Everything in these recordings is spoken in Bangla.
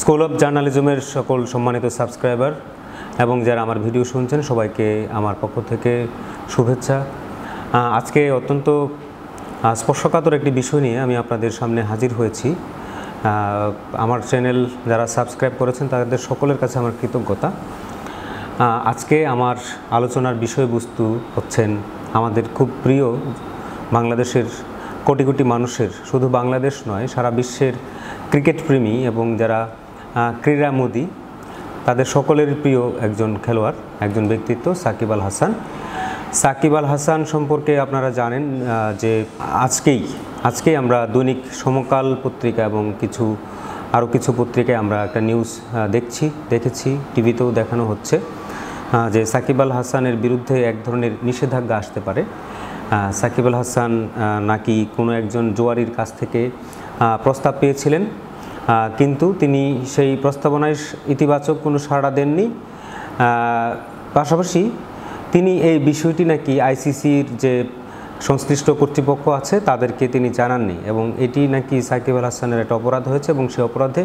স্কুল অফ জার্নালিজমের সকল সম্মানিত সাবস্ক্রাইবার এবং যারা আমার ভিডিও শুনছেন সবাইকে আমার পক্ষ থেকে শুভেচ্ছা আজকে অত্যন্ত স্পর্শকাতর একটি বিষয় নিয়ে আমি আপনাদের সামনে হাজির হয়েছি আমার চ্যানেল যারা সাবস্ক্রাইব করেছেন তাদের সকলের কাছে আমার কৃতজ্ঞতা আজকে আমার আলোচনার বিষয়বস্তু হচ্ছেন আমাদের খুব প্রিয় বাংলাদেশের কোটি কোটি মানুষের শুধু বাংলাদেশ নয় সারা বিশ্বের ক্রিকেট প্রেমী এবং যারা ক্রীড়া মোদি তাদের সকলের প্রিয় একজন খেলোয়াড় একজন ব্যক্তিত্ব সাকিব আল হাসান সাকিব আল হাসান সম্পর্কে আপনারা জানেন যে আজকেই আজকেই আমরা দৈনিক সমকাল পত্রিকা এবং কিছু আরও কিছু পত্রিকায় আমরা একটা নিউজ দেখছি দেখেছি টিভিতেও দেখানো হচ্ছে যে সাকিব আল হাসানের বিরুদ্ধে এক ধরনের নিষেধাজ্ঞা আসতে পারে সাকিব আল হাসান নাকি কোনো একজন জোয়ারির কাছ থেকে প্রস্তাব পেয়েছিলেন কিন্তু তিনি সেই প্রস্তাবনায় ইতিবাচক কোনো সাড়া দেননি পাশাপাশি তিনি এই বিষয়টি নাকি আইসিসির যে সংশ্লিষ্ট কর্তৃপক্ষ আছে তাদেরকে তিনি জানাননি এবং এটি নাকি সাকিব আল হাসানের একটা অপরাধ হয়েছে এবং সে অপরাধে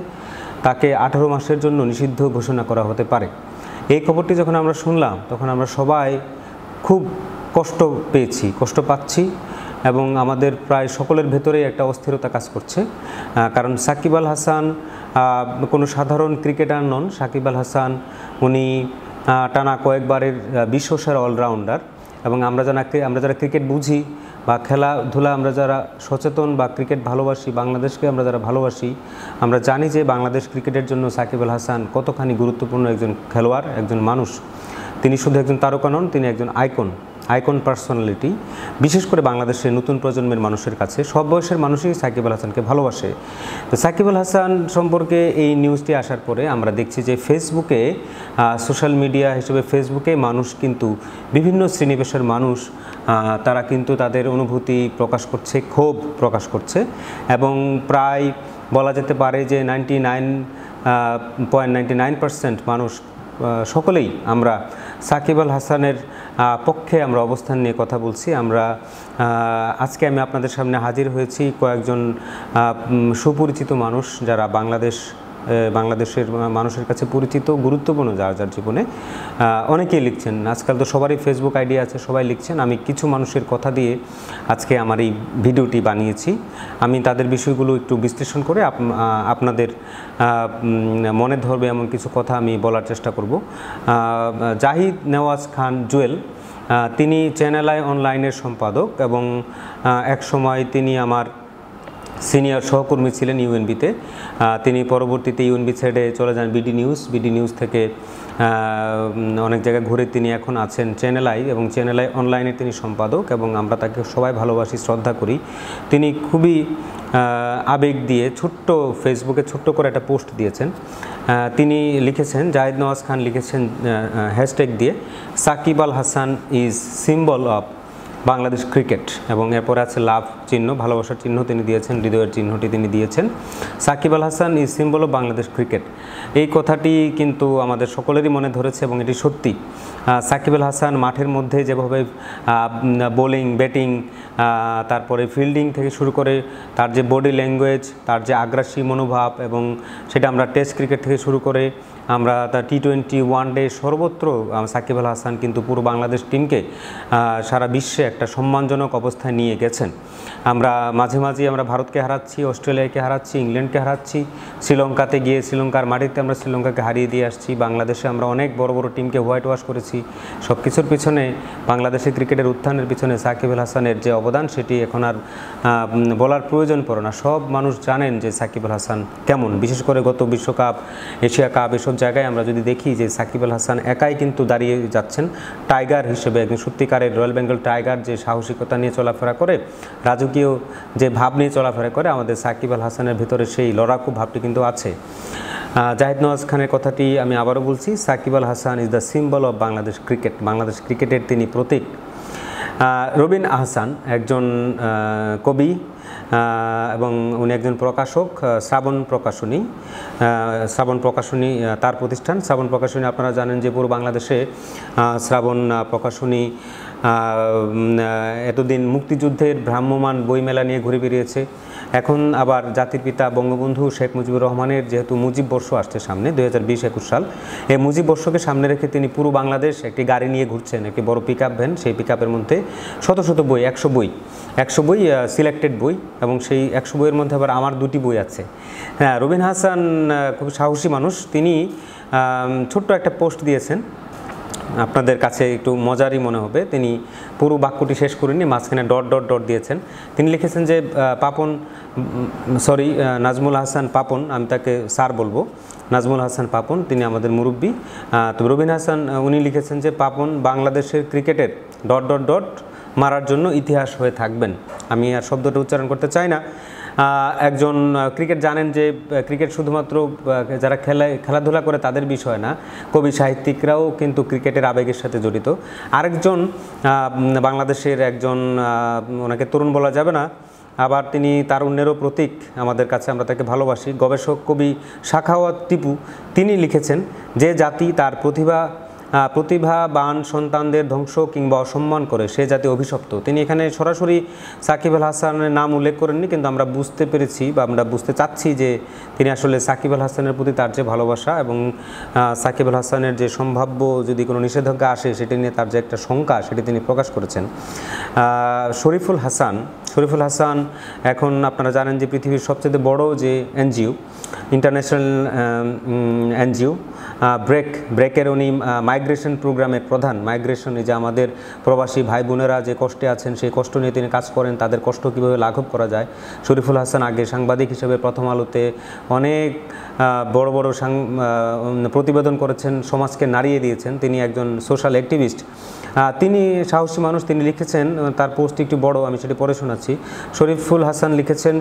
তাকে আঠারো মাসের জন্য নিষিদ্ধ ঘোষণা করা হতে পারে এই খবরটি যখন আমরা শুনলাম তখন আমরা সবাই খুব কষ্ট পেয়েছি কষ্ট পাচ্ছি এবং আমাদের প্রায় সকলের ভেতরেই একটা অস্থিরতা কাজ করছে কারণ সাকিব আল হাসান কোনো সাধারণ ক্রিকেটার নন সাকিব আল হাসান উনি টানা কয়েকবারের বিশ্বসের অলরাউন্ডার এবং আমরা যারা আমরা যারা ক্রিকেট বুঝি বা খেলাধুলা আমরা যারা সচেতন বা ক্রিকেট ভালোবাসি বাংলাদেশকে আমরা যারা ভালোবাসি আমরা জানি যে বাংলাদেশ ক্রিকেটের জন্য সাকিব আল হাসান কতখানি গুরুত্বপূর্ণ একজন খেলোয়াড় একজন মানুষ তিনি শুধু একজন তারকা নন তিনি একজন আইকন আইকন পার্সোনালিটি বিশেষ করে বাংলাদেশের নতুন প্রজন্মের মানুষের কাছে সব বয়সের মানুষই সাকিব আল হাসানকে ভালোবাসে তো সাকিব আল হাসান সম্পর্কে এই নিউজটি আসার পরে আমরা দেখছি যে ফেসবুকে সোশ্যাল মিডিয়া হিসেবে ফেসবুকে মানুষ কিন্তু বিভিন্ন শ্রেণীবেশের মানুষ তারা কিন্তু তাদের অনুভূতি প্রকাশ করছে ক্ষোভ প্রকাশ করছে এবং প্রায় বলা যেতে পারে যে ninety nine point ninety nine percent মানুষ সকলেই আমরা সাকিব আল হাসানের পক্ষে আমরা অবস্থান নিয়ে কথা বলছি আমরা আজকে আমি আপনাদের সামনে হাজির হয়েছি কয়েকজন সুপরিচিত মানুষ যারা বাংলাদেশ বাংলাদেশের মানুষের কাছে পরিচিত গুরুত্বপূর্ণ যার যার জীবনে অনেকেই লিখছেন আজকাল তো সবারই ফেসবুক আইডি আছে সবাই লিখছেন আমি কিছু মানুষের কথা দিয়ে আজকে আমার এই ভিডিওটি বানিয়েছি আমি তাদের বিষয়গুলো একটু বিশ্লেষণ করে আপনাদের মনে ধরবে এমন কিছু কথা আমি বলার চেষ্টা করব জাহিদ নেওয়াজ খান জুয়েল তিনি চ্যানেল অনলাইনের সম্পাদক এবং একসময় তিনি আমার সিনিয়র সহকর্মী ছিলেন ইউএনবিতে তিনি পরবর্তীতে ইউএনবি ছেড়ে চলে যান বিডি নিউজ বিডি নিউজ থেকে অনেক জায়গায় ঘুরে তিনি এখন আছেন চ্যানেল আই এবং চ্যানেল আই অনলাইনে তিনি সম্পাদক এবং আমরা তাকে সবাই ভালোবাসি শ্রদ্ধা করি তিনি খুবই আবেগ দিয়ে ছোট্ট ফেসবুকে ছোট্ট করে একটা পোস্ট দিয়েছেন তিনি লিখেছেন জায়দ নওয়াজ খান লিখেছেন হ্যাশট্যাগ দিয়ে Shakib Al Hasan is symbol of Bangladesh cricket এবং এরপরে আছে লাভ চিহ্ন ভালোবাসার চিহ্ন তিনি দিয়েছেন হৃদয়ের চিহ্নটি তিনি দিয়েছেন Shakib Al Hasan is symbol of Bangladesh cricket এই কথাটি কিন্তু আমাদের সকলেরই মনে ধরেছে এবং এটি সত্যি সাকিব আল হাসান মাঠের মধ্যে যেভাবে বোলিং ব্যাটিং তারপরে ফিল্ডিং থেকে শুরু করে তার যে বডি ল্যাঙ্গুয়েজ তার যে আগ্রাসী মনোভাব এবং সেটা আমরা টেস্ট ক্রিকেট থেকে শুরু করে আমরা তার টি টোয়েন্টি ওয়ান ডে সর্বত্র সাকিব আল হাসান কিন্তু পুরো বাংলাদেশ টিমকে সারা বিশ্বে একটা সম্মানজনক অবস্থায় নিয়ে গেছেন আমরা মাঝে মাঝে আমরা ভারতকে হারাচ্ছি অস্ট্রেলিয়াকে হারাচ্ছি ইংল্যান্ডকে হারাচ্ছি শ্রীলঙ্কাতে গিয়ে শ্রীলঙ্কার মাটিতে আমরা শ্রীলঙ্কাকে হারিয়ে দিয়ে আসছি বাংলাদেশে আমরা অনেক বড় বড় টিমকে হোয়াইট ওয়াশ করেছি সব কিছুর পিছনে বাংলাদেশের ক্রিকেটের উত্থানের পিছনে সাকিব আল হাসানের যে অবদান সেটি এখন আর বলার প্রয়োজন পড়ে না সব মানুষ জানেন যে সাকিব আল হাসান কেমন বিশেষ করে গত বিশ্বকাপ এশিয়া কাপ এসব জায়গায় আমরা যদি দেখি যে সাকিব আল হাসান একাই কিন্তু দাঁড়িয়ে যাচ্ছেন টাইগার হিসেবে একজন সত্যিকারের রয়্যাল বেঙ্গল টাইগার যে সাহসিকতা নিয়ে চলাফেরা করে রাজকীয় যে ভাব নিয়ে চলাফেরা করে আমাদের সাকিব আল হাসানের ভিতরে সেই লড়াকু ভাবটি কিন্তু আছে জাহিদ নওয়াজ খানের কথাটি আমি আবারও বলছি Shakib Al Hasan is the symbol of Bangladesh cricket Bangladesh ক্রিকেটের তিনি প্রতীক রবিন আহসান একজন কবি এবং উনি একজন প্রকাশক শ্রাবণ প্রকাশনী শ্রাবণ প্রকাশনী তার প্রতিষ্ঠান শ্রাবণ প্রকাশনী আপনারা জানেন যে পুরো বাংলাদেশে শ্রাবণ প্রকাশনী এতদিন মুক্তিযুদ্ধের ভ্রাম্যমান বইমেলা নিয়ে ঘুরে বেরিয়েছে এখন আবার জাতির পিতা বঙ্গবন্ধু শেখ মুজিবুর রহমানের যেহেতু মুজিব বর্ষ আসছে সামনে দুই হাজার বিশ একুশ সাল এই মুজিব বর্ষকে সামনে রেখে তিনি পুরো বাংলাদেশ একটি গাড়ি নিয়ে ঘুরছেন একটি বড় পিক আপ ভ্যান সেই পিক আপের মধ্যে শত শত বই একশো বই একশো বই সিলেক্টেড বই এবং সেই একশো বইয়ের মধ্যে আবার আমার দুটি বই আছে হ্যাঁ রবিন হাসান খুব সাহসী মানুষ তিনি ছোট্ট একটা পোস্ট দিয়েছেন আপনাদের কাছে একটু মজারই মনে হবে তিনি পুরো বাক্যটি শেষ করেনি মাঝখানে ডট ডট ডট দিয়েছেন তিনি লিখেছেন যে পাপন সরি নাজমুল হাসান পাপন আমি তাকে স্যার বলবো নাজমুল হাসান পাপন তিনি আমাদের মুরব্বী তো রবিন হাসান উনি লিখেছেন যে পাপন বাংলাদেশের ক্রিকেটের ডট ডট ডট মারার জন্য ইতিহাস হয়ে থাকবেন আমি আর শব্দটা উচ্চারণ করতে চাই না একজন ক্রিকেট জানেন যে ক্রিকেট শুধুমাত্র যারা খেলায় খেলাধুলা করে তাদের বিষয় না কবি সাহিত্যিকরাও কিন্তু ক্রিকেটের আবেগের সাথে জড়িত আরেকজন বাংলাদেশের একজন ওনাকে তরুণ বলা যাবে না আবার তিনি তার অন্যেরও প্রতীক আমাদের কাছে আমরা তাকে ভালোবাসি গবেষক কবি শাখাওয়াত টিপু তিনি লিখেছেন যে জাতি তার প্রতিভা প্রতিভাবান সন্তানদের ধ্বংস কিংবা অসম্মান করে সে জাতি অভিশপ্ত তিনি এখানে সরাসরি সাকিব আল হাসানের নাম উল্লেখ করেননি কিন্তু আমরা বুঝতে পেরেছি বা আমরা বুঝতে চাচ্ছি যে তিনি আসলে সাকিব আল হাসানের প্রতি তার যে ভালোবাসা এবং সাকিব আল হাসানের যে সম্ভাব্য যদি কোনো নিষেধাজ্ঞা আসে সেটি নিয়ে তার যে একটা শঙ্কা সেটি তিনি প্রকাশ করেছেন শরীফুল হাসান শরীফুল হাসান এখন আপনারা জানেন যে পৃথিবীর সবচেয়ে বড় যে এনজিও ইন্টারন্যাশনাল এনজিও ব্রেক ব্রেকের উনি মাইগ্রেশন প্রোগ্রামের প্রধান মাইগ্রেশন যে আমাদের প্রবাসী ভাই বোনেরা যে কষ্টে আছেন সেই কষ্ট নিয়ে তিনি কাজ করেন তাদের কষ্ট কীভাবে লাঘব করা যায় শরীফুল হাসান আগে সাংবাদিক হিসেবে প্রথম আলোতে অনেক বড় বড় প্রতিবেদন করেছেন সমাজকে নাড়িয়ে দিয়েছেন তিনি একজন সোশ্যাল অ্যাক্টিভিস্ট তিনি সাহসী মানুষ তিনি লিখেছেন তার পোস্ট একটু বড় আমি সেটি পরে শোনাচ্ছি শরীফুল হাসান লিখেছেন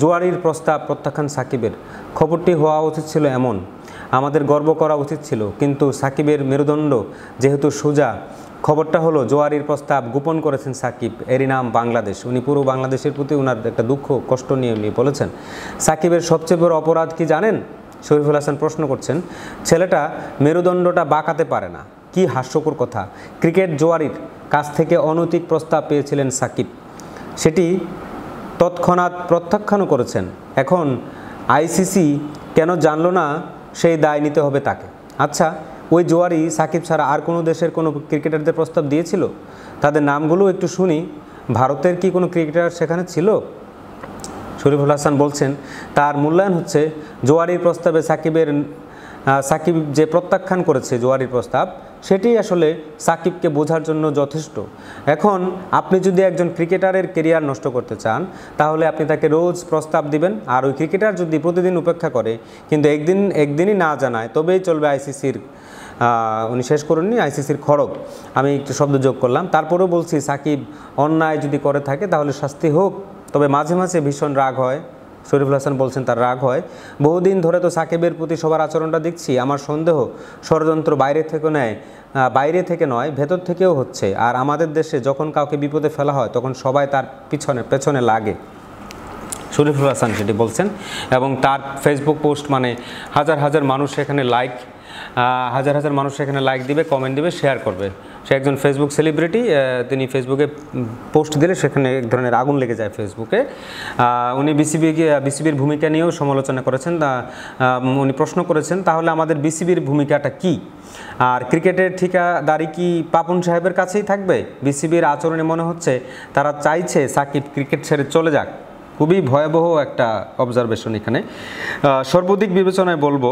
জোয়ারির প্রস্তাব প্রত্যাখ্যান সাকিবের খবরটি হওয়া উচিত ছিল এমন আমাদের গর্ব করা উচিত ছিল কিন্তু সাকিবের মেরুদণ্ড যেহেতু সোজা খবরটা হলো জোয়ারির প্রস্তাব গোপন করেছেন সাকিব এরই নাম বাংলাদেশ উনি পুরো বাংলাদেশের প্রতি ওনার একটা দুঃখ কষ্ট নিয়ে উনি বলেছেন সাকিবের সবচেয়ে বড় অপরাধ কি জানেন শরীফুল হাসান প্রশ্ন করছেন ছেলেটা মেরুদণ্ডটা বাঁকাতে পারে না কি হাস্যকর কথা ক্রিকেট জোয়ারির কাছ থেকে অনৈতিক প্রস্তাব পেয়েছিলেন সাকিব সেটি তৎক্ষণাৎ প্রত্যাখ্যানও করেছেন এখন আইসিসি কেন জানল না সেই দায় নিতে হবে তাকে আচ্ছা ওই জোয়ারি সাকিব ছাড়া আর কোনো দেশের কোনো ক্রিকেটারদের প্রস্তাব দিয়েছিল তাদের নামগুলো একটু শুনি ভারতের কি কোনো ক্রিকেটার সেখানে ছিল শরীফুল হাসান বলছেন তার মূল্যায়ন হচ্ছে জোয়ারির প্রস্তাবে সাকিবের সাকিব যে প্রত্যাখ্যান করেছে জোয়ারির প্রস্তাব সেটি আসলে সাকিবকে বোঝার জন্য যথেষ্ট এখন আপনি যদি একজন ক্রিকেটারের কেরিয়ার নষ্ট করতে চান তাহলে আপনি তাকে রোজ প্রস্তাব দিবেন আর ওই ক্রিকেটার যদি প্রতিদিন উপেক্ষা করে কিন্তু একদিন একদিনই না জানায় তবেই চলবে আইসিসির উনি শেষ করেননি আইসিসির খড়গ আমি একটু শব্দ যোগ করলাম তারপরেও বলছি সাকিব অন্যায় যদি করে থাকে তাহলে শাস্তি হোক তবে মাঝে মাঝে ভীষণ রাগ হয় শরীফুল হাসান বলছেন তার রাগ হয় বহুদিন ধরে তো সাকিবের প্রতি সবার আচরণটা দেখছি আমার সন্দেহ ষড়যন্ত্র বাইরে থেকে নেয় বাইরে থেকে নয় ভেতর থেকেও হচ্ছে আর আমাদের দেশে যখন কাউকে বিপদে ফেলা হয় তখন সবাই তার পিছনে পেছনে লাগে শরীফুল হাসান সেটি বলছেন এবং তার ফেসবুক পোস্ট মানে হাজার হাজার মানুষ এখানে লাইক হাজার হাজার মানুষ সেখানে লাইক দিবে কমেন্ট দিবে শেয়ার করবে সে একজন ফেসবুক সেলিব্রিটি তিনি ফেসবুকে পোস্ট দিলে সেখানে এক ধরনের আগুন লেগে যায় ফেসবুকে উনি বিসিবিকে বিসিবির ভূমিকা নিয়েও সমালোচনা করেছেন উনি প্রশ্ন করেছেন তাহলে আমাদের বিসিবির ভূমিকাটা কি আর ক্রিকেটের ঠিকাদারি কি পাপন সাহেবের কাছেই থাকবে বিসিবির আচরণে মনে হচ্ছে তারা চাইছে সাকিব ক্রিকেট ছেড়ে চলে যাক খুবই ভয়াবহ একটা অবজারভেশন এখানে সর্বাধিক বিবেচনায় বলবো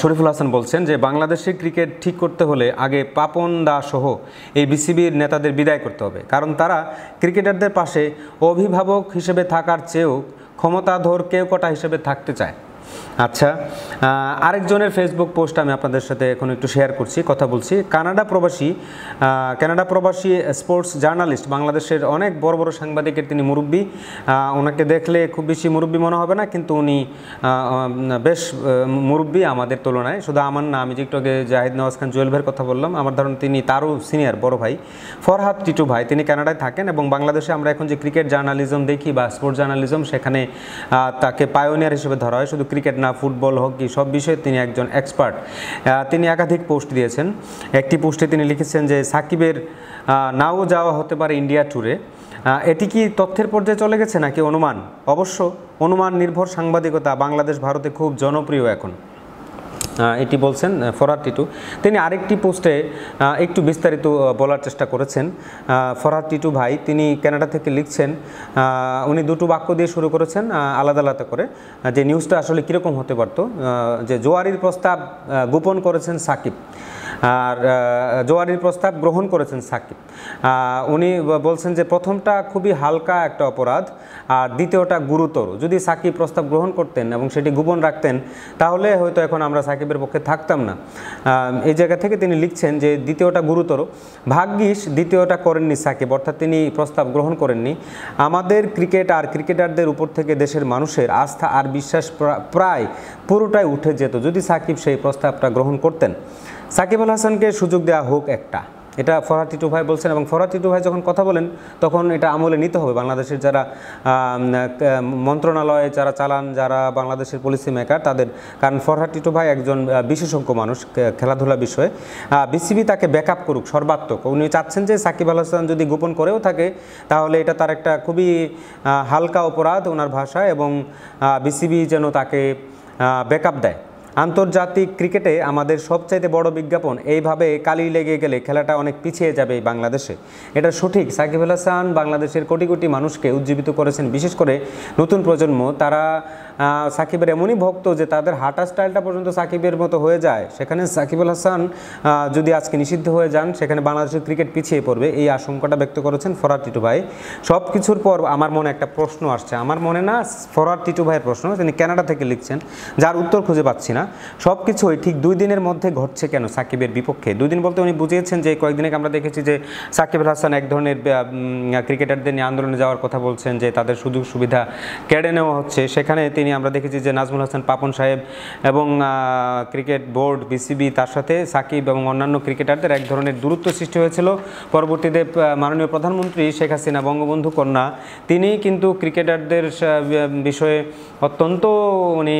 শরীফুল হাসান বলছেন যে বাংলাদেশে ক্রিকেট ঠিক করতে হলে আগে পাপন দা সহ এই বিসিবির নেতাদের বিদায় করতে হবে কারণ তারা ক্রিকেটারদের পাশে অভিভাবক হিসেবে থাকার চেয়েও ক্ষমতাধর কেউ কটা হিসেবে থাকতে চায় আচ্ছা আরেকজনের ফেসবুক পোস্ট আমি আপনাদের সাথে এখন একটু শেয়ার করছি কথা বলছি কানাডা প্রবাসী কানাডা প্রবাসী স্পোর্টস জার্নালিস্ট বাংলাদেশের অনেক বড় বড় সাংবাদিকের তিনি মুরব্বী ওনাকে দেখলে খুব বেশি মুরব্বী মনে হবে না কিন্তু উনি বেশ মুরব্বী আমাদের তুলনায় শুধু আমার না আমি যে একটু আগে জাহিদ নওয়াজ খান জুয়েলভের কথা বললাম আমার ধরুন তিনি তারও সিনিয়র বড় ভাই ফরহাদ টিটু ভাই তিনি কানাডায় থাকেন এবং বাংলাদেশে আমরা এখন যে ক্রিকেট জার্নালিজম দেখি বা স্পোর্টস জার্নালিজম সেখানে তাকে পায়োনিয়ার হিসেবে ধরা হয় শুধু ক্রিকেট না ফুটবল হকি সব বিষয়ে তিনি একজন এক্সপার্ট তিনি একাধিক পোস্ট দিয়েছেন একটি পোস্টে তিনি লিখেছেন যে সাকিবের নাও যাওয়া হতে পারে ইন্ডিয়া ট্যুরে এটি কি তথ্যের পর্যায়ে চলে গেছে নাকি অনুমান অবশ্য অনুমান নির্ভর সাংবাদিকতা বাংলাদেশ ভারতে খুব জনপ্রিয় এখন এটি বলছেন ফরহাদ টিটু তিনি আরেকটি পোস্টে একটু বিস্তারিত বলার চেষ্টা করেছেন ফরহাদ টিটু ভাই তিনি ক্যানাডা থেকে লিখছেন উনি দুটো বাক্য দিয়ে শুরু করেছেন আলাদা আলাদা করে যে নিউজটা আসলে কীরকম হতে পারত যে জোয়ারির প্রস্তাব গোপন করেছেন সাকিব আর জোয়ারির প্রস্তাব গ্রহণ করেছেন সাকিব উনি বলছেন যে প্রথমটা খুবই হালকা একটা অপরাধ আর দ্বিতীয়টা গুরুতর যদি সাকিব প্রস্তাব গ্রহণ করতেন এবং সেটি গোপন রাখতেন তাহলে হয়তো এখন আমরা সাকিবের পক্ষে থাকতাম না এই জায়গা থেকে তিনি লিখছেন যে দ্বিতীয়টা গুরুতর ভাগ্যিস দ্বিতীয়টা করেননি সাকিব অর্থাৎ তিনি প্রস্তাব গ্রহণ করেননি আমাদের ক্রিকেট আর ক্রিকেটারদের উপর থেকে দেশের মানুষের আস্থা আর বিশ্বাস প্রায় পুরোটাই উঠে যেত যদি সাকিব সেই প্রস্তাবটা গ্রহণ করতেন সাকিব সাকিব হাসানকে সুযোগ দেওয়া হোক একটা এটা ফরহাদ টিটু ভাই বলছেন এবং ফরহাদ টিটু ভাই যখন কথা বলেন তখন এটা আমলে নিতে হবে বাংলাদেশের যারা মন্ত্রণালয়ে যারা চালান যারা বাংলাদেশের পলিসি মেকার তাদের কারণ ফরহাদ টিটু ভাই একজন বিশেষজ্ঞ মানুষ খেলাধুলা বিষয়ে বিসিবি তাকে আপ করুক সর্বাত্মক উনি চাচ্ছেন যে সাকিব আল হাসান যদি গোপন করেও থাকে তাহলে এটা তার একটা খুবই হালকা অপরাধ ওনার ভাষায় এবং বিসিবি যেন তাকে ব্যাকআপ দেয় আন্তর্জাতিক ক্রিকেটে আমাদের সবচাইতে বড় বিজ্ঞাপন এইভাবে কালি লেগে গেলে খেলাটা অনেক পিছিয়ে যাবে বাংলাদেশে এটা সঠিক সাকিব হাসান বাংলাদেশের কোটি কোটি মানুষকে উজ্জীবিত করেছেন বিশেষ করে নতুন প্রজন্ম তারা সাকিবের এমনই ভক্ত যে তাদের হাঁটা স্টাইলটা পর্যন্ত সাকিবের মতো হয়ে যায় সেখানে সাকিবুল হাসান যদি আজকে নিষিদ্ধ হয়ে যান সেখানে বাংলাদেশের ক্রিকেট পিছিয়ে পড়বে এই আশঙ্কাটা ব্যক্ত করেছেন ফরার টিটু ভাই সব কিছুর পর আমার মনে একটা প্রশ্ন আসছে আমার মনে না ফরার টিটু ভাইয়ের প্রশ্ন তিনি ক্যানাডা থেকে লিখছেন যার উত্তর খুঁজে পাচ্ছি না সব কিছুই ঠিক দুই দিনের মধ্যে ঘটছে কেন সাকিবের বিপক্ষে দুই দিন বলতে উনি বুঝিয়েছেন যে কয়েকদিন আগে আমরা দেখেছি যে সাকিবুল হাসান এক ধরনের ক্রিকেটারদের নিয়ে আন্দোলনে যাওয়ার কথা বলছেন যে তাদের সুযোগ সুবিধা কেড়ে নেওয়া হচ্ছে সেখানে তিনি নিয়ে আমরা দেখেছি যে নাজমুল হাসান পাপন সাহেব এবং ক্রিকেট বোর্ড বিসিবি তার সাথে সাকিব এবং অন্যান্য ক্রিকেটারদের এক ধরনের দূরত্ব সৃষ্টি হয়েছিল পরবর্তীতে মাননীয় প্রধানমন্ত্রী শেখ হাসিনা বঙ্গবন্ধু কন্যা তিনি কিন্তু ক্রিকেটারদের বিষয়ে অত্যন্ত উনি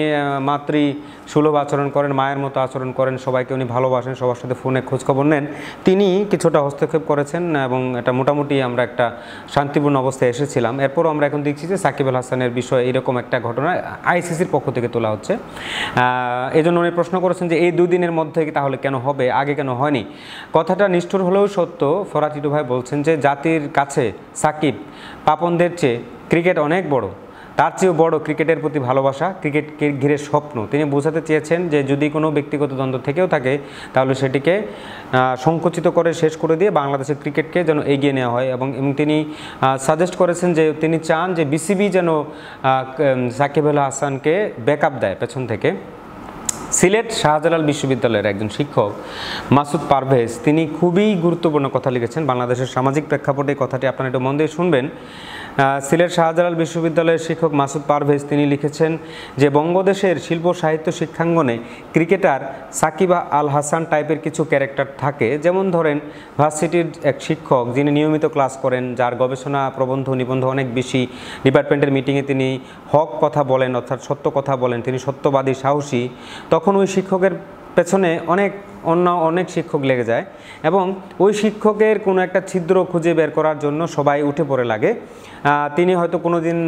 মাতৃ সুলভ আচরণ করেন মায়ের মতো আচরণ করেন সবাইকে উনি ভালোবাসেন সবার সাথে ফোনে খোঁজখবর নেন তিনি কিছুটা হস্তক্ষেপ করেছেন এবং এটা মোটামুটি আমরা একটা শান্তিপূর্ণ অবস্থায় এসেছিলাম এরপরও আমরা এখন দেখছি যে সাকিব আল হাসানের বিষয়ে এরকম একটা ঘটনা আইসিসির পক্ষ থেকে তোলা হচ্ছে এই জন্য উনি প্রশ্ন করেছেন যে এই দুদিনের মধ্যে তাহলে কেন হবে আগে কেন হয়নি কথাটা নিষ্ঠুর হলেও সত্য ফরাতিটু ভাই বলছেন যে জাতির কাছে সাকিব পাপনদের চেয়ে ক্রিকেট অনেক বড় তার চেয়েও বড় ক্রিকেটের প্রতি ভালোবাসা ক্রিকেটকে ঘিরে স্বপ্ন তিনি বোঝাতে চেয়েছেন যে যদি কোনো ব্যক্তিগত দ্বন্দ্ব থেকেও থাকে তাহলে সেটিকে সংকুচিত করে শেষ করে দিয়ে বাংলাদেশের ক্রিকেটকে যেন এগিয়ে নেওয়া হয় এবং তিনি সাজেস্ট করেছেন যে তিনি চান যে বিসিবি যেন সাকিব আল হাসানকে আপ দেয় পেছন থেকে সিলেট শাহজালাল বিশ্ববিদ্যালয়ের একজন শিক্ষক মাসুদ পারভেজ তিনি খুবই গুরুত্বপূর্ণ কথা লিখেছেন বাংলাদেশের সামাজিক প্রেক্ষাপটে কথাটি আপনারা একটু মন দিয়ে শুনবেন সিলেট শাহজালাল বিশ্ববিদ্যালয়ের শিক্ষক মাসুদ পারভেজ তিনি লিখেছেন যে বঙ্গদেশের শিল্প সাহিত্য শিক্ষাঙ্গনে ক্রিকেটার সাকিবা আল হাসান টাইপের কিছু ক্যারেক্টার থাকে যেমন ধরেন ভার্সিটির এক শিক্ষক যিনি নিয়মিত ক্লাস করেন যার গবেষণা প্রবন্ধ নিবন্ধ অনেক বেশি ডিপার্টমেন্টের মিটিংয়ে তিনি হক কথা বলেন অর্থাৎ সত্য কথা বলেন তিনি সত্যবাদী সাহসী তখন ওই শিক্ষকের পেছনে অনেক অন্য অনেক শিক্ষক লেগে যায় এবং ওই শিক্ষকের কোনো একটা ছিদ্র খুঁজে বের করার জন্য সবাই উঠে পড়ে লাগে তিনি হয়তো কোনো দিন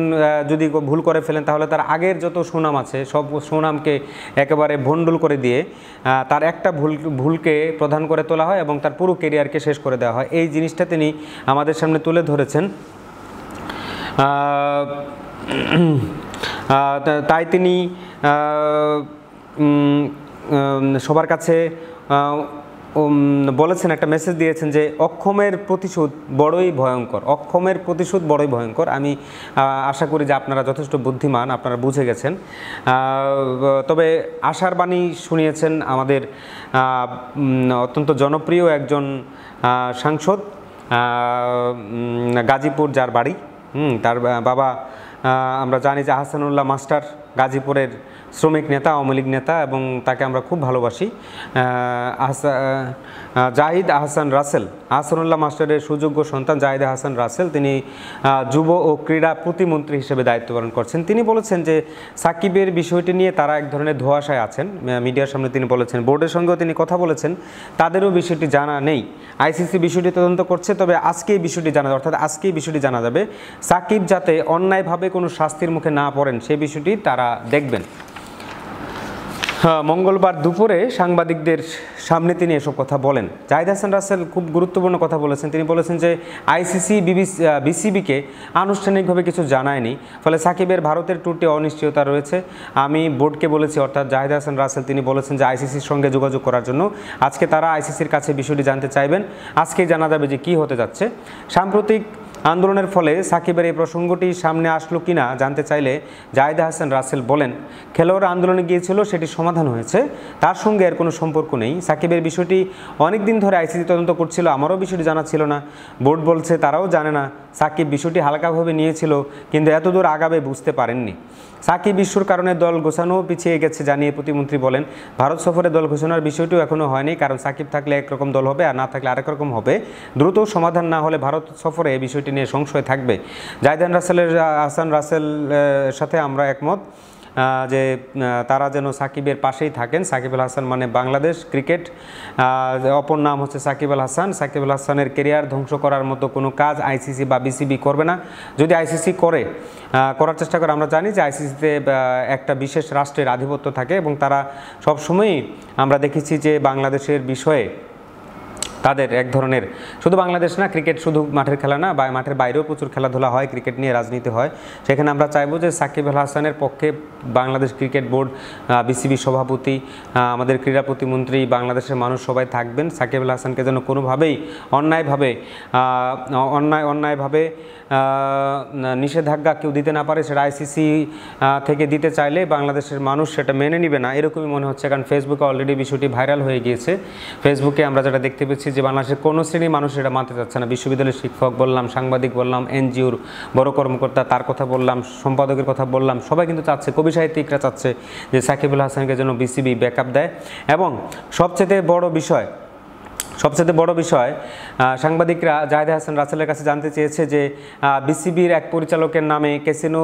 যদি ভুল করে ফেলেন তাহলে তার আগের যত সুনাম আছে সব সুনামকে একেবারে ভণ্ডুল করে দিয়ে তার একটা ভুল ভুলকে প্রধান করে তোলা হয় এবং তার পুরো কেরিয়ারকে শেষ করে দেওয়া হয় এই জিনিসটা তিনি আমাদের সামনে তুলে ধরেছেন তাই তিনি সবার কাছে বলেছেন একটা মেসেজ দিয়েছেন যে অক্ষমের প্রতিশোধ বড়ই ভয়ঙ্কর অক্ষমের প্রতিশোধ বড়ই ভয়ঙ্কর আমি আশা করি যে আপনারা যথেষ্ট বুদ্ধিমান আপনারা বুঝে গেছেন তবে আশার বাণী শুনিয়েছেন আমাদের অত্যন্ত জনপ্রিয় একজন সাংসদ গাজীপুর যার বাড়ি তার বাবা আমরা জানি যে আহসানুল্লাহ মাস্টার গাজীপুরের শ্রমিক নেতা আওয়ামী লীগ নেতা এবং তাকে আমরা খুব ভালোবাসি জাহিদ আহসান রাসেল আহসানুল্লাহ মাস্টারের সুযোগ্য সন্তান জাহিদ আহসান রাসেল তিনি যুব ও ক্রীড়া প্রতিমন্ত্রী হিসেবে দায়িত্ব পালন করছেন তিনি বলেছেন যে সাকিবের বিষয়টি নিয়ে তারা এক ধরনের ধোয়াশায় আছেন মিডিয়ার সামনে তিনি বলেছেন বোর্ডের সঙ্গেও তিনি কথা বলেছেন তাদেরও বিষয়টি জানা নেই আইসিসি বিষয়টি তদন্ত করছে তবে আজকেই বিষয়টি জানা অর্থাৎ আজকেই বিষয়টি জানা যাবে সাকিব যাতে অন্যায়ভাবে কোনো শাস্তির মুখে না পড়েন সে বিষয়টি তারা দেখবেন হ্যাঁ, মঙ্গলবার দুপুরে সাংবাদিকদের সামনে তিনি এসব কথা বলেন জাহিদ হাসান রাসেল খুব গুরুত্বপূর্ণ কথা বলেছেন তিনি বলেছেন যে আইসিসি বিসিবিকে আনুষ্ঠানিকভাবে কিছু জানায়নি ফলে সাকিবের ভারতের টুরটি অনিশ্চয়তা রয়েছে আমি বোর্ডকে বলেছি অর্থাৎ জাহিদ হাসান রাসেল তিনি বলেছেন যে আইসিসির সঙ্গে যোগাযোগ করার জন্য আজকে তারা আইসিসির কাছে বিষয়টি জানতে চাইবেন আজকেই জানা যাবে যে কি হতে যাচ্ছে সাম্প্রতিক আন্দোলনের ফলে সাকিবের এই প্রসঙ্গটি সামনে আসলো কিনা জানতে চাইলে জায়দা হাসান রাসেল বলেন খেলোয়াড় আন্দোলনে গিয়েছিল সেটি সমাধান হয়েছে তার সঙ্গে এর কোনো সম্পর্ক নেই সাকিবের বিষয়টি অনেক দিন ধরে আইসিসি তদন্ত করছিল আমারও বিষয়টি জানা ছিল না বোর্ড বলছে তারাও জানে না সাকিব বিষয়টি হালকাভাবে নিয়েছিল কিন্তু এতদূর আগাবে বুঝতে পারেননি সাকিব বিশ্বর কারণে দল ঘোষানোও পিছিয়ে গেছে জানিয়ে প্রতিমন্ত্রী বলেন ভারত সফরে দল ঘোষণার বিষয়টিও এখনও হয়নি কারণ সাকিব থাকলে একরকম দল হবে আর না থাকলে আরেক রকম হবে দ্রুত সমাধান না হলে ভারত সফরে এই বিষয়টি নিয়ে সংশয় থাকবে জায়দান রাসেলের আহসান রাসেল সাথে আমরা একমত যে তারা যেন সাকিবের পাশেই থাকেন সাকিব আল হাসান মানে বাংলাদেশ ক্রিকেট অপর নাম হচ্ছে সাকিব আল হাসান সাকিব আল হাসানের কেরিয়ার ধ্বংস করার মতো কোনো কাজ আইসিসি বা বিসিবি করবে না যদি আইসিসি করে করার চেষ্টা করে আমরা জানি যে আইসিসিতে একটা বিশেষ রাষ্ট্রের আধিপত্য থাকে এবং তারা সবসময়ই আমরা দেখেছি যে বাংলাদেশের বিষয়ে তাদের এক ধরনের শুধু বাংলাদেশ না ক্রিকেট শুধু মাঠের খেলা না বা মাঠের বাইরেও প্রচুর খেলাধুলা হয় ক্রিকেট নিয়ে রাজনীতি হয় সেখানে আমরা চাইবো যে সাকিব আল হাসানের পক্ষে বাংলাদেশ ক্রিকেট বোর্ড বিসিবি সভাপতি আমাদের ক্রীড়া প্রতিমন্ত্রী বাংলাদেশের মানুষ সবাই থাকবেন সাকিব আল হাসানকে যেন কোনোভাবেই অন্যায়ভাবে অন্যায় অন্যায়ভাবে নিষেধাজ্ঞা কেউ দিতে না পারে সেটা আইসিসি থেকে দিতে চাইলে বাংলাদেশের মানুষ সেটা মেনে নিবে না এরকমই মনে হচ্ছে কারণ ফেসবুকে অলরেডি বিষয়টি ভাইরাল হয়ে গিয়েছে ফেসবুকে আমরা যেটা দেখতে পেয়েছি যে বাংলাদেশের কোনো শ্রেণীর মানুষ এটা মানতে চাচ্ছে না বিশ্ববিদ্যালয়ের শিক্ষক বললাম সাংবাদিক বললাম এনজিওর বড় কর্মকর্তা তার কথা বললাম সম্পাদকের কথা বললাম সবাই কিন্তু চাচ্ছে কবি সাহিত্যিকরা চাচ্ছে যে সাকিবুল হাসানকে যেন বিসিবি ব্যাকআপ দেয় এবং সবচেয়ে বড় বিষয় সবচেয়ে বড় বিষয় সাংবাদিকরা জাহেদ হাসান রাসেলের কাছে জানতে চেয়েছে যে বিসিবির এক পরিচালকের নামে ক্যাসিনো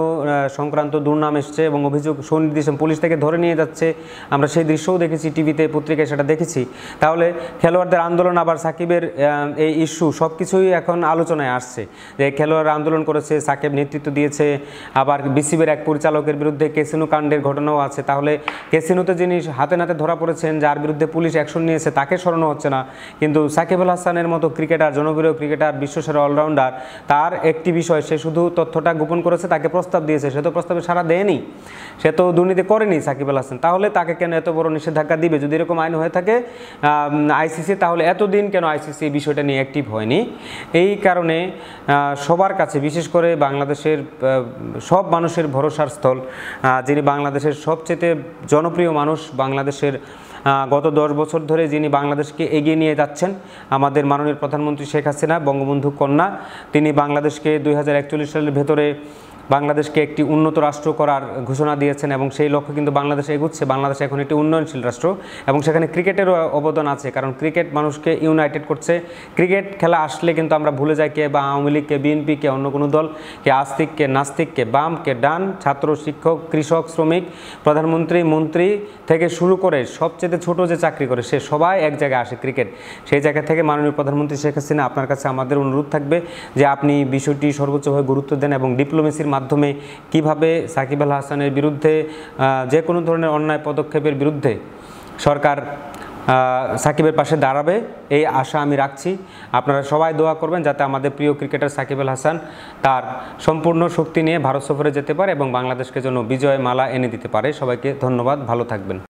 সংক্রান্ত দুর্নাম এসছে এবং অভিযোগ সুনির্দিষ্ট পুলিশ থেকে ধরে নিয়ে যাচ্ছে আমরা সেই দৃশ্যও দেখেছি টিভিতে পত্রিকায় সেটা দেখেছি তাহলে খেলোয়াড়দের আন্দোলন আবার সাকিবের এই ইস্যু সব কিছুই এখন আলোচনায় আসছে যে খেলোয়াড়রা আন্দোলন করেছে সাকিব নেতৃত্ব দিয়েছে আবার বিসিবির এক পরিচালকের বিরুদ্ধে ক্যাসিনো কাণ্ডের ঘটনাও আছে তাহলে ক্যাসিনোতে যিনি হাতে নাতে ধরা পড়েছেন যার বিরুদ্ধে পুলিশ অ্যাকশন নিয়েছে তাকে সরানো হচ্ছে না কিন্তু সাকিব হাসানের মতো ক্রিকেটার জনপ্রিয় ক্রিকেটার বিশ্বসেরা অলরাউন্ডার তার একটি বিষয় সে শুধু তথ্যটা গোপন করেছে তাকে প্রস্তাব দিয়েছে সে তো প্রস্তাবে সারা দেয়নি সে তো দুর্নীতি করেনি সাকিব হাসান তাহলে তাকে কেন এত বড় নিষেধাজ্ঞা দিবে যদি এরকম আইন হয়ে থাকে আইসিসি তাহলে এতদিন কেন আইসিসি বিষয়টা নিয়ে অ্যাক্টিভ হয়নি এই কারণে সবার কাছে বিশেষ করে বাংলাদেশের সব মানুষের ভরসার স্থল যিনি বাংলাদেশের সবচেয়ে জনপ্রিয় মানুষ বাংলাদেশের গত দশ বছর ধরে যিনি বাংলাদেশকে এগিয়ে নিয়ে যাচ্ছেন আমাদের মাননীয় প্রধানমন্ত্রী শেখ হাসিনা বঙ্গবন্ধু কন্যা তিনি বাংলাদেশকে দুই সালের ভেতরে বাংলাদেশকে একটি উন্নত রাষ্ট্র করার ঘোষণা দিয়েছেন এবং সেই লক্ষ্য কিন্তু বাংলাদেশ এগুচ্ছে বাংলাদেশ এখন একটি উন্নয়নশীল রাষ্ট্র এবং সেখানে ক্রিকেটেরও অবদান আছে কারণ ক্রিকেট মানুষকে ইউনাইটেড করছে ক্রিকেট খেলা আসলে কিন্তু আমরা ভুলে যাই কে বা আওয়ামী লীগকে কে অন্য কোনো দল কে আস্তিক কে কে বাম বামকে ডান ছাত্র শিক্ষক কৃষক শ্রমিক প্রধানমন্ত্রী মন্ত্রী থেকে শুরু করে সবচেয়ে ছোট যে চাকরি করে সে সবাই এক জায়গায় আসে ক্রিকেট সেই জায়গা থেকে মাননীয় প্রধানমন্ত্রী শেখ হাসিনা আপনার কাছে আমাদের অনুরোধ থাকবে যে আপনি বিষয়টি সর্বোচ্চভাবে গুরুত্ব দেন এবং ডিপ্লোমেসির মাধ্যমে কিভাবে সাকিব আল হাসানের বিরুদ্ধে যে কোনো ধরনের অন্যায় পদক্ষেপের বিরুদ্ধে সরকার সাকিবের পাশে দাঁড়াবে এই আশা আমি রাখছি আপনারা সবাই দোয়া করবেন যাতে আমাদের প্রিয় ক্রিকেটার সাকিব আল হাসান তার সম্পূর্ণ শক্তি নিয়ে ভারত সফরে যেতে পারে এবং বাংলাদেশকে জন্য বিজয় মালা এনে দিতে পারে সবাইকে ধন্যবাদ ভালো থাকবেন